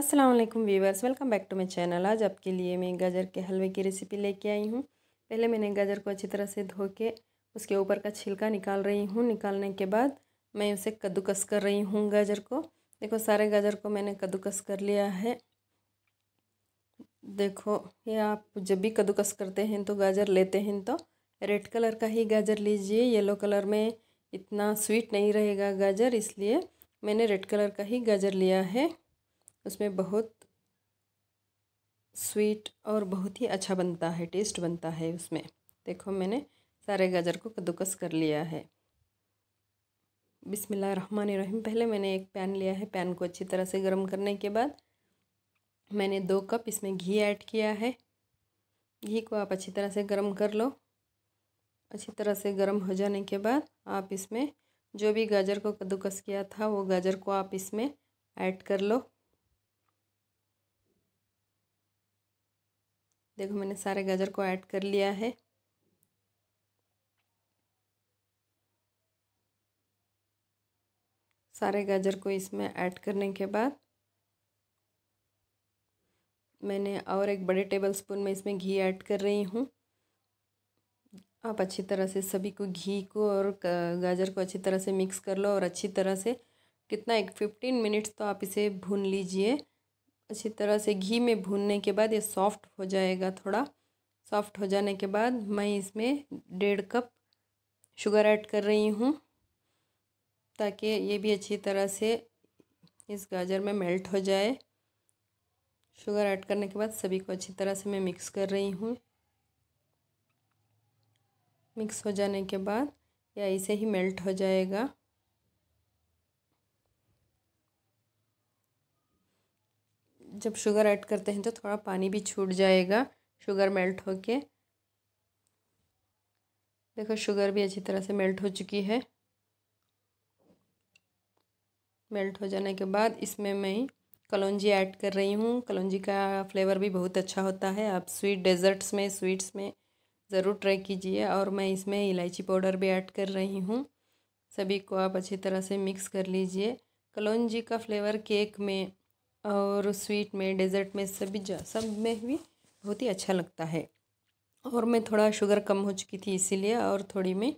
अस्सलाम वालेकुम viewers welcome back to my channel आज आपके लिए मैं गाजर के हलवे की रेसिपी लेके आई हूँ पहले मैंने गाजर को अच्छी तरह से धो के उसके ऊपर का छिलका निकाल रही हूँ निकालने के बाद मैं उसे कद्दूकस कर रही हूँ गाजर को देखो सारे गाजर को मैंने कद्दूकस कर लिया है देखो ये आप जब भी कद्दूकस करते हैं तो गाजर लेते हैं तो रेड कलर का ही गाजर लीजिए येलो कलर में इतना स्वीट नहीं रहेगा गाजर इसलिए मैंने रेड कलर का ही गाजर लिया है उसमें बहुत स्वीट और बहुत ही अच्छा बनता है टेस्ट बनता है उसमें देखो मैंने सारे गाजर को कद्दूकस कर लिया है बिसमिल्ल रहमान रहीम पहले मैंने एक पैन लिया है पैन को अच्छी तरह से गर्म करने के बाद मैंने दो कप इसमें घी ऐड किया है घी को आप अच्छी तरह से गर्म कर लो अच्छी तरह से गर्म हो जाने के बाद आप इसमें जो भी गाजर को कद्दूकस किया था वो गाजर को आप इसमें ऐड कर लो देखो मैंने सारे गाजर को ऐड कर लिया है सारे गाजर को इसमें ऐड करने के बाद मैंने और एक बड़े टेबल स्पून में इसमें घी ऐड कर रही हूँ आप अच्छी तरह से सभी को घी को और गाजर को अच्छी तरह से मिक्स कर लो और अच्छी तरह से कितना एक फिफ्टीन मिनट्स तो आप इसे भून लीजिए अच्छी तरह से घी में भूनने के बाद ये सॉफ्ट हो जाएगा थोड़ा सॉफ्ट हो जाने के बाद मैं इसमें डेढ़ कप शुगर ऐड कर रही हूँ ताकि ये भी अच्छी तरह से इस गाजर में मेल्ट हो जाए शुगर ऐड करने के बाद सभी को अच्छी तरह से मैं मिक्स कर रही हूँ मिक्स हो जाने के बाद या ऐसे ही मेल्ट हो जाएगा जब शुगर ऐड करते हैं तो थोड़ा पानी भी छूट जाएगा शुगर मेल्ट होके देखो शुगर भी अच्छी तरह से मेल्ट हो चुकी है मेल्ट हो जाने के बाद इसमें मैं कलौजी ऐड कर रही हूँ कलौजी का फ्लेवर भी बहुत अच्छा होता है आप स्वीट डेजर्ट्स में स्वीट्स में ज़रूर ट्राई कीजिए और मैं इसमें इलायची पाउडर भी ऐड कर रही हूँ सभी को आप अच्छी तरह से मिक्स कर लीजिए कलौजी का फ्लेवर केक में और स्वीट में डेज़र्ट में सभी सब में भी बहुत ही अच्छा लगता है और मैं थोड़ा शुगर कम हो चुकी थी इसीलिए और थोड़ी मैं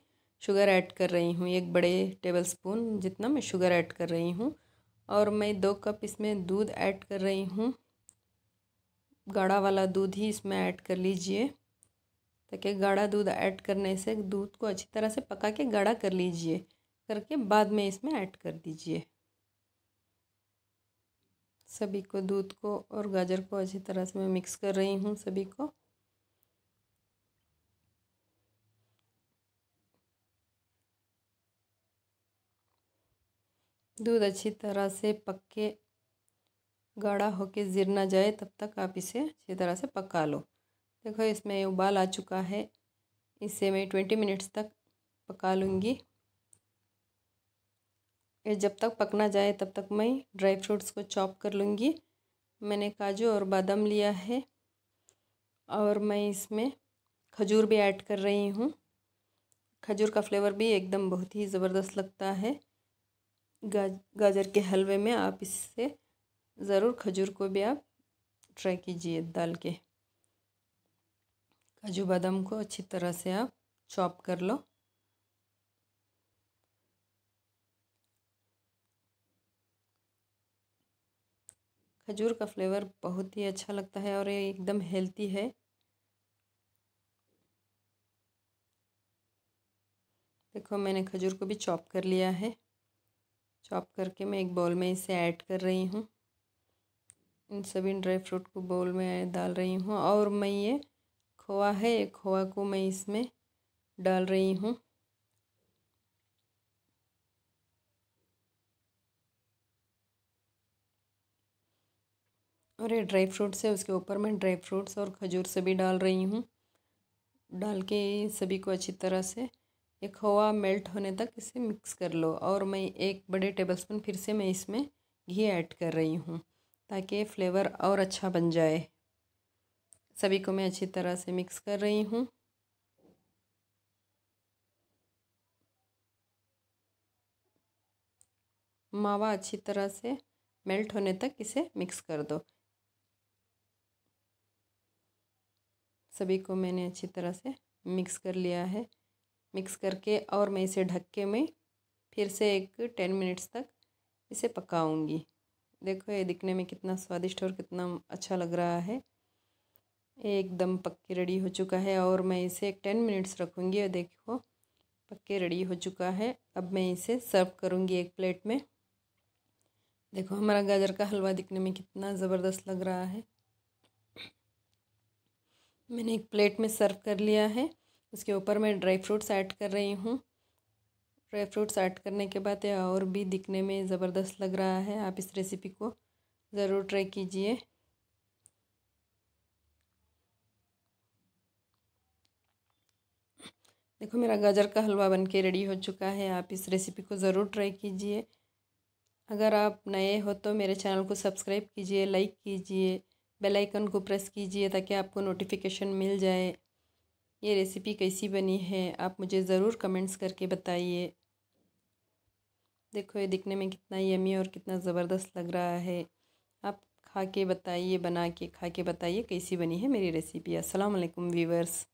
शुगर ऐड कर रही हूँ एक बड़े टेबल स्पून जितना मैं शुगर ऐड कर रही हूँ और मैं दो कप इसमें दूध ऐड कर रही हूँ गाढ़ा वाला दूध ही इसमें ऐड कर लीजिए ताकि गाढ़ा दूध ऐड करने से दूध को अच्छी तरह से पका के गाढ़ा कर लीजिए करके बाद में इसमें ऐड कर दीजिए सभी को दूध को और गाजर को अच्छी तरह से मैं मिक्स कर रही हूँ सभी को दूध अच्छी तरह से पक के गाढ़ा होके जिर ना जाए तब तक आप इसे अच्छी तरह से पका लो देखो इसमें उबाल आ चुका है इसे मैं ट्वेंटी मिनट्स तक पका लूँगी ये जब तक पकना जाए तब तक मैं ड्राई फ्रूट्स को चॉप कर लूँगी मैंने काजू और बादाम लिया है और मैं इसमें खजूर भी ऐड कर रही हूँ खजूर का फ्लेवर भी एकदम बहुत ही ज़बरदस्त लगता है गाज गाजर के हलवे में आप इससे ज़रूर खजूर को भी आप ट्राई कीजिए दाल के काजू बादाम को अच्छी तरह से आप चॉप कर लो खजूर का फ्लेवर बहुत ही अच्छा लगता है और ये एकदम हेल्थी है देखो मैंने खजूर को भी चॉप कर लिया है चॉप करके मैं एक बाउल में इसे ऐड कर रही हूँ इन सभी ड्राई फ्रूट को बाउल में डाल रही हूँ और मैं ये खोआ है खोआ को मैं इसमें डाल रही हूँ और ये ड्राई फ्रूट्स है उसके ऊपर मैं ड्राई फ्रूट्स और खजूर सभी डाल रही हूँ डाल के सभी को अच्छी तरह से ये हवा मेल्ट होने तक इसे मिक्स कर लो और मैं एक बड़े टेबलस्पून फिर से मैं इसमें घी ऐड कर रही हूँ ताकि फ्लेवर और अच्छा बन जाए सभी को मैं अच्छी तरह से मिक्स कर रही हूँ मावा अच्छी तरह से मेल्ट होने तक इसे मिक्स कर दो सभी को मैंने अच्छी तरह से मिक्स कर लिया है मिक्स करके और मैं इसे ढक्के में फिर से एक टेन मिनट्स तक इसे पकाऊंगी देखो ये दिखने में कितना स्वादिष्ट और कितना अच्छा लग रहा है ये एकदम पक्के रेडी हो चुका है और मैं इसे एक टेन मिनट्स रखूँगी और देखो पक्के रेडी हो चुका है अब मैं इसे सर्व करूँगी एक प्लेट में देखो हमारा गाजर का हलवा दिखने में कितना ज़बरदस्त लग रहा है मैंने एक प्लेट में सर्व कर लिया है उसके ऊपर मैं ड्राई फ्रूट्स ऐड कर रही हूँ ड्राई फ्रूट्स ऐड करने के बाद ये और भी दिखने में ज़बरदस्त लग रहा है आप इस रेसिपी को ज़रूर ट्राई कीजिए देखो मेरा गाजर का हलवा बनके रेडी हो चुका है आप इस रेसिपी को ज़रूर ट्राई कीजिए अगर आप नए हो तो मेरे चैनल को सब्सक्राइब कीजिए लाइक कीजिए बेल आइकन को प्रेस कीजिए ताकि आपको नोटिफिकेशन मिल जाए ये रेसिपी कैसी बनी है आप मुझे ज़रूर कमेंट्स करके बताइए देखो ये दिखने में कितना यमी और कितना ज़बरदस्त लग रहा है आप खा के बताइए बना के खा के बताइए कैसी बनी है मेरी रेसिपी अस्सलाम वालेकुम व्यूवर्स